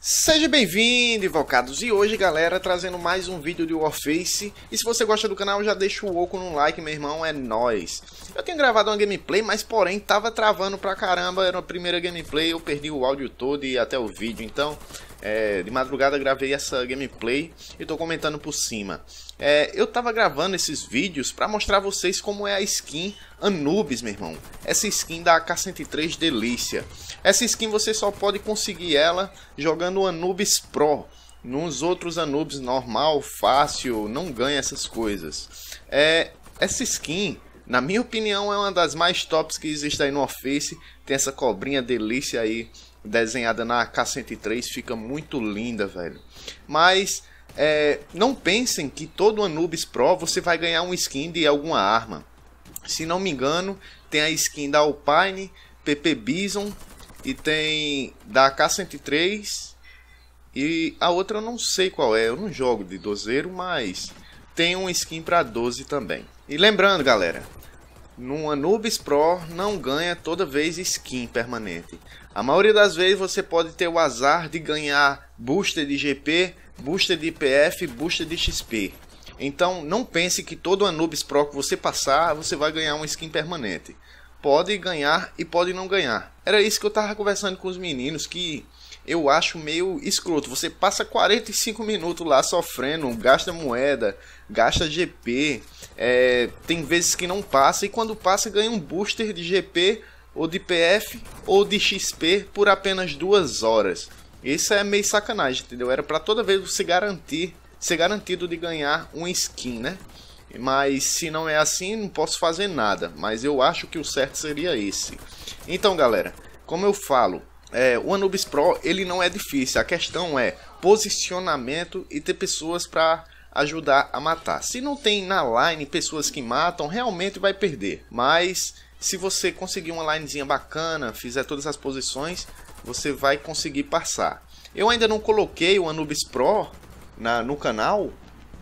Seja bem-vindo, invocados! E hoje, galera, trazendo mais um vídeo de Warface. E se você gosta do canal, já deixa o oco no like, meu irmão, é nóis! Eu tenho gravado uma gameplay, mas porém tava travando pra caramba, era a primeira gameplay, eu perdi o áudio todo e até o vídeo, então é, de madrugada gravei essa gameplay e estou comentando por cima. É, eu estava gravando esses vídeos para mostrar a vocês como é a skin Anubis, meu irmão. Essa skin da AK-103 Delícia. Essa skin você só pode conseguir ela jogando Anubis Pro. Nos outros Anubis normal, fácil, não ganha essas coisas. É, essa skin na minha opinião, é uma das mais tops que existe aí no Office. Tem essa cobrinha delícia aí desenhada na K103, fica muito linda, velho. Mas é, não pensem que todo Anubis Pro você vai ganhar um skin de alguma arma. Se não me engano, tem a skin da Alpine, PP Bison e tem da K103 e a outra eu não sei qual é, eu não jogo de dozeiro, mas tem uma skin para 12 também. E lembrando, galera, no Anubis Pro não ganha toda vez skin permanente. A maioria das vezes você pode ter o azar de ganhar booster de GP, booster de IPF, booster de XP. Então não pense que todo Anubis Pro que você passar, você vai ganhar uma skin permanente. Pode ganhar e pode não ganhar. Era isso que eu tava conversando com os meninos que eu acho meio escroto. Você passa 45 minutos lá sofrendo, gasta moeda, gasta GP, é, tem vezes que não passa e quando passa ganha um booster de GP ou de PF ou de XP por apenas duas horas. Isso é meio sacanagem, entendeu? Era para toda vez você garantir, ser garantido de ganhar um skin, né? Mas se não é assim, não posso fazer nada. Mas eu acho que o certo seria esse. Então, galera, como eu falo, é, o Anubis Pro ele não é difícil. A questão é posicionamento e ter pessoas para ajudar a matar. Se não tem na line pessoas que matam, realmente vai perder. Mas se você conseguir uma linezinha bacana, fizer todas as posições, você vai conseguir passar. Eu ainda não coloquei o Anubis Pro na, no canal,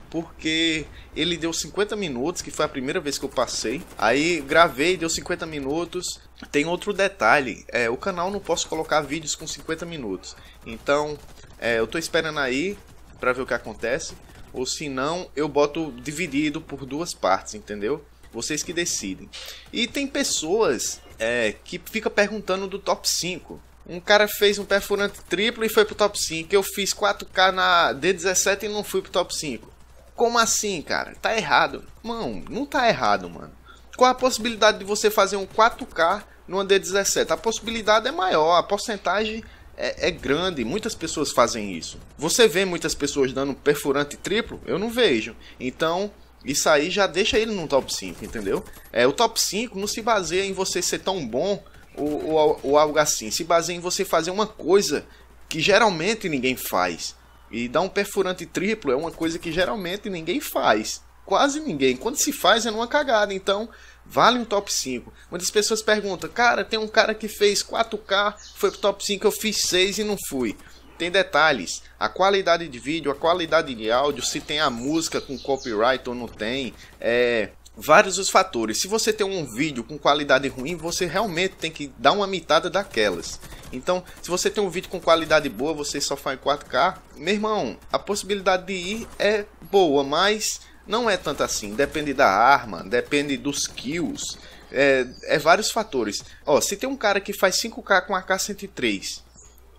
porque ele deu 50 minutos, que foi a primeira vez que eu passei. Aí gravei, deu 50 minutos. Tem outro detalhe, é, o canal não posso colocar vídeos com 50 minutos. Então, é, eu tô esperando aí para ver o que acontece. Ou se não, eu boto dividido por duas partes, entendeu? Vocês que decidem. E tem pessoas é, que fica perguntando do top 5. Um cara fez um perfurante triplo e foi pro top 5. Eu fiz 4K na D17 e não fui pro top 5. Como assim, cara? Tá errado. Mano, não tá errado, mano. Qual a possibilidade de você fazer um 4K numa D17? A possibilidade é maior, a porcentagem é, é, grande, muitas pessoas fazem isso. Você vê muitas pessoas dando perfurante triplo? Eu não vejo. Então, isso aí já deixa ele no top 5, entendeu? É, o top 5 não se baseia em você ser tão bom ou, ou, ou algo assim. Se baseia em você fazer uma coisa que geralmente ninguém faz. E dar um perfurante triplo é uma coisa que geralmente ninguém faz quase ninguém. Quando se faz, é numa cagada. Então, vale um top 5. Muitas pessoas perguntam, cara, tem um cara que fez 4K, foi pro top 5, eu fiz 6 e não fui. Tem detalhes, a qualidade de vídeo, a qualidade de áudio, se tem a música com copyright ou não tem, é, vários os fatores. Se você tem um vídeo com qualidade ruim, você realmente tem que dar uma mitada daquelas. Então, se você tem um vídeo com qualidade boa, você só faz 4K, meu irmão, a possibilidade de ir é boa, mas não é tanto assim, depende da arma, depende dos kills, é, é vários fatores. Ó, se tem um cara que faz 5k com AK-103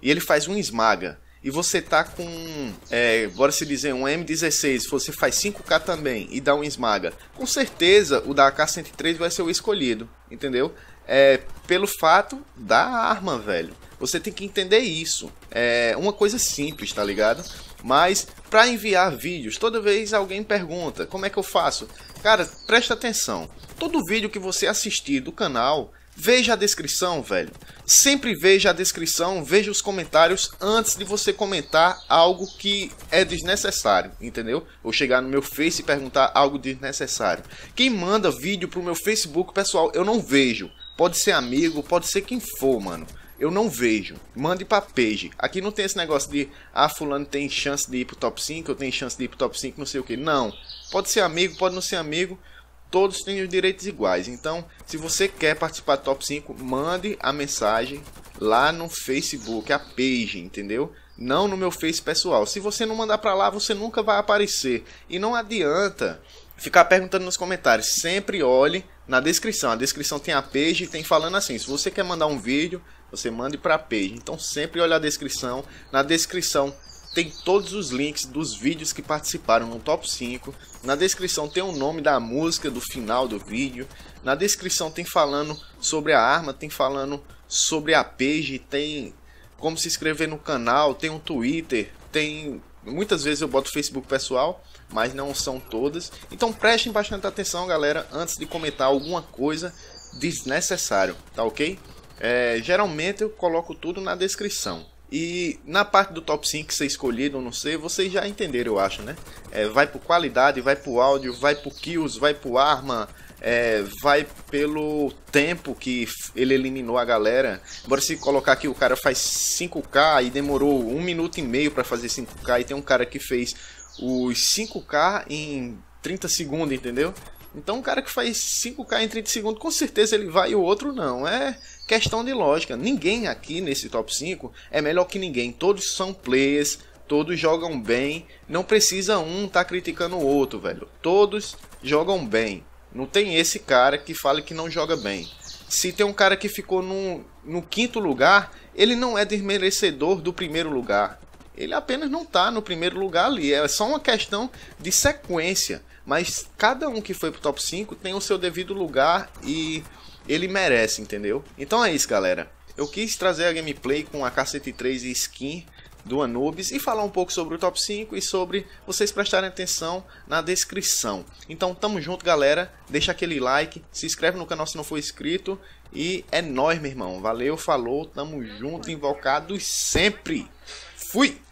e ele faz um esmaga, e você tá com, é, bora se dizer, um M16, você faz 5K também e dá um esmaga, com certeza o da AK-103 vai ser o escolhido, entendeu? É, pelo fato da arma, velho. Você tem que entender isso. É uma coisa simples, tá ligado? Mas para enviar vídeos, toda vez alguém pergunta: como é que eu faço? Cara, presta atenção. Todo vídeo que você assistir do canal, veja a descrição, velho. Sempre veja a descrição, veja os comentários antes de você comentar algo que é desnecessário, entendeu? Ou chegar no meu Face e perguntar algo desnecessário. Quem manda vídeo pro meu Facebook, pessoal, eu não vejo. Pode ser amigo, pode ser quem for, mano eu não vejo. Mande pra page. Aqui não tem esse negócio de ah, fulano tem chance de ir pro top 5, eu tenho chance de ir pro top 5, não sei o que. Não. Pode ser amigo, pode não ser amigo. Todos têm os direitos iguais. Então, se você quer participar do top 5, mande a mensagem lá no Facebook, a page, entendeu? Não no meu Face pessoal. Se você não mandar para lá, você nunca vai aparecer. E não adianta ficar perguntando nos comentários. Sempre olhe na descrição. A descrição tem a page e tem falando assim: se você quer mandar um vídeo, você mande para a page. Então sempre olha a descrição. Na descrição tem todos os links dos vídeos que participaram no top 5. Na descrição tem o nome da música do final do vídeo. Na descrição tem falando sobre a arma, tem falando sobre a page, tem como se inscrever no canal, tem um Twitter, tem muitas vezes eu boto Facebook pessoal, mas não são todas. Então prestem bastante atenção, galera, antes de comentar alguma coisa desnecessário, tá OK? É, geralmente eu coloco tudo na descrição. E na parte do top 5 ser escolhido ou não sei, vocês já entenderam, eu acho, né? É, vai por qualidade, vai por áudio, vai por kills, vai por arma, é, vai pelo tempo que ele eliminou a galera. Bora se colocar que o cara faz 5k e demorou 1 um minuto e meio para fazer 5k, e tem um cara que fez os 5k em 30 segundos, entendeu? Então, um cara que faz 5K em 30 segundos, com certeza ele vai e o outro não. É questão de lógica. Ninguém aqui nesse top 5 é melhor que ninguém. Todos são players, todos jogam bem. Não precisa um estar tá criticando o outro, velho. Todos jogam bem. Não tem esse cara que fala que não joga bem. Se tem um cara que ficou no, no quinto lugar, ele não é desmerecedor do primeiro lugar. Ele apenas não está no primeiro lugar ali. É só uma questão de sequência. Mas cada um que foi pro top 5 tem o seu devido lugar e ele merece, entendeu? Então é isso, galera. Eu quis trazer a gameplay com a k 103 e skin do Anubis e falar um pouco sobre o top 5 e sobre vocês prestarem atenção na descrição. Então tamo junto, galera. Deixa aquele like, se inscreve no canal se não for inscrito e é nóis, meu irmão. Valeu, falou, tamo junto, invocados sempre. Fui!